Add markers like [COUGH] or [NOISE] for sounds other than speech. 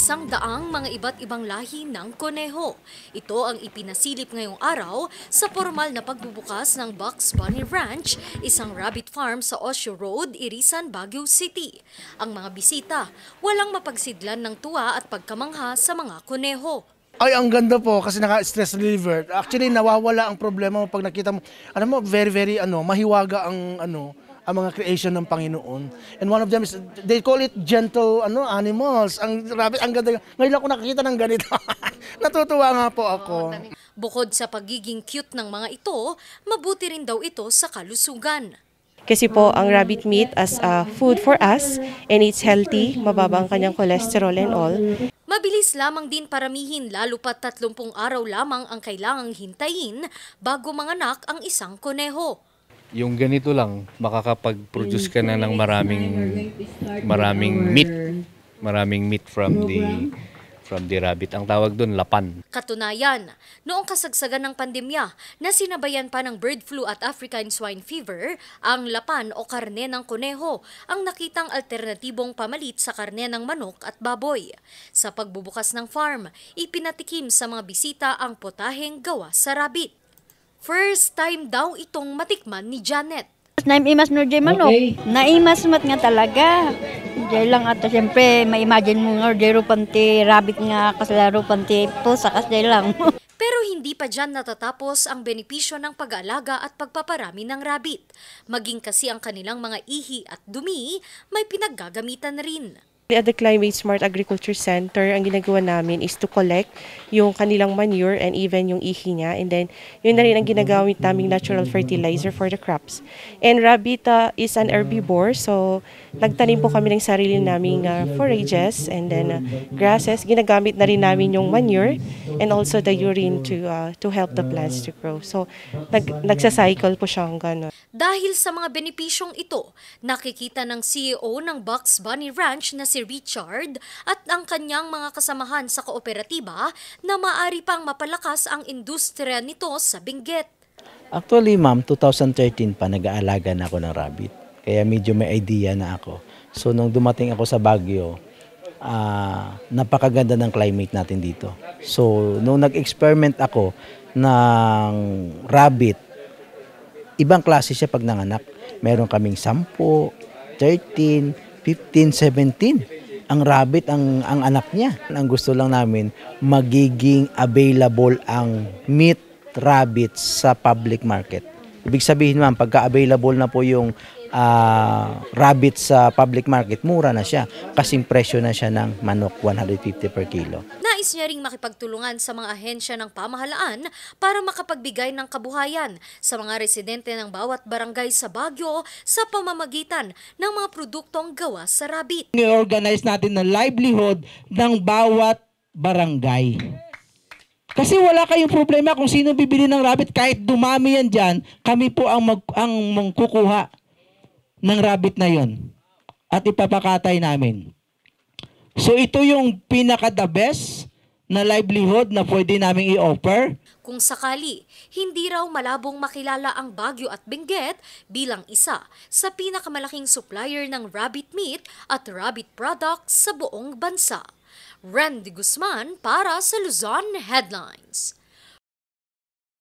isang daang mga iba't ibang lahi ng koneho. Ito ang ipinasilip ngayong araw sa formal na pagbubukas ng Bucks Bunny Ranch, isang rabbit farm sa Osho Road, Irisan, Baguio City. Ang mga bisita, walang mapagsidlan ng tuwa at pagkamangha sa mga koneho. Ay, ang ganda po kasi naka-stress reliever. Actually, nawawala ang problema mo pag nakita mo. Alam mo, very, very, ano, mahiwaga ang, ano, ang mga creation ng Panginoon. And one of them is, they call it gentle ano animals. Ang rabbit, ang ganda. Ngayon ako nakakita ng ganito. [LAUGHS] Natutuwa nga po ako. Bukod sa pagiging cute ng mga ito, mabuti rin daw ito sa kalusugan. Kasi po ang rabbit meat as a uh, food for us and it's healthy, mababa ang kanyang cholesterol and all. Mabilis lamang din paramihin lalo pa 30 araw lamang ang kailangang hintayin bago manganak ang isang koneho yung ganito lang makakapag-produce ka na ng maraming maraming meat maraming meat from the from the rabbit. Ang tawag doon, lapan. Katunayan, noong kasagsagan ng pandemya, na sinabayan pa ng bird flu at African swine fever, ang lapan o karne ng kuneho ang nakitang alternatibong pamalit sa karne ng manok at baboy. Sa pagbubukas ng farm, ipinatikim sa mga bisita ang potaheng gawa sa rabbit. First time daw itong matikman ni Janet. Naimas no jay manok. Okay. Naimas mat nga talaga. Jay lang ato siyempre ma-imagine mo nga jay panti rabbit nga kaslaro panti po sakas jay lang. [LAUGHS] Pero hindi pa dyan natatapos ang benepisyo ng pag alaga at pagpaparami ng rabbit. Maging kasi ang kanilang mga ihi at dumi, may pinaggagamitan rin. At the Climate Smart Agriculture Center, ang ginagawa namin is to collect yung kanilang manure and even yung ihi niya. And then, yun na rin ang ginagamit naming natural fertilizer for the crops. And Rabita is an herbivore, so nagtanim po kami ng sarili naming uh, forages and then uh, grasses. Ginagamit na rin namin yung manure and also the urine to uh, to help the plants to grow. So, nag nagsa-cycle po siya hanggang. Dahil sa mga benepisyong ito, nakikita ng CEO ng Bucks Bunny Ranch na si Richard at ang kanyang mga kasamahan sa kooperatiba na maari pang mapalakas ang industriya nito sa Benguet. Actually ma'am, 2013 pa nag-aalaga na ako ng rabbit. Kaya medyo may idea na ako. So nung dumating ako sa Baguio, uh, napakaganda ng climate natin dito. So nung nag-experiment ako ng rabbit, ibang klase siya pag nanganak. Meron kaming 10, 13, 15, 17. Ang rabbit ang ang anak niya. Ang gusto lang namin magiging available ang meat rabbit sa public market. Ibig sabihin ma'am, pagka-available na po yung uh, rabbit sa public market, mura na siya. Kasing presyo na siya ng manok, 150 per kilo. Nais niya ring makipagtulungan sa mga ahensya ng pamahalaan para makapagbigay ng kabuhayan sa mga residente ng bawat barangay sa Baguio sa pamamagitan ng mga produktong gawa sa rabbit. Ni-organize natin ang livelihood ng bawat barangay. Kasi wala kayong problema kung sino bibili ng rabbit. Kahit dumami yan dyan, kami po ang, mag, ang magkukuha ng rabbit na yon at ipapakatay namin. So ito yung pinaka the best na livelihood na pwede naming i-offer? Kung sakali, hindi raw malabong makilala ang Baguio at Benguet bilang isa sa pinakamalaking supplier ng rabbit meat at rabbit products sa buong bansa. Randy Guzman para sa Luzon Headlines.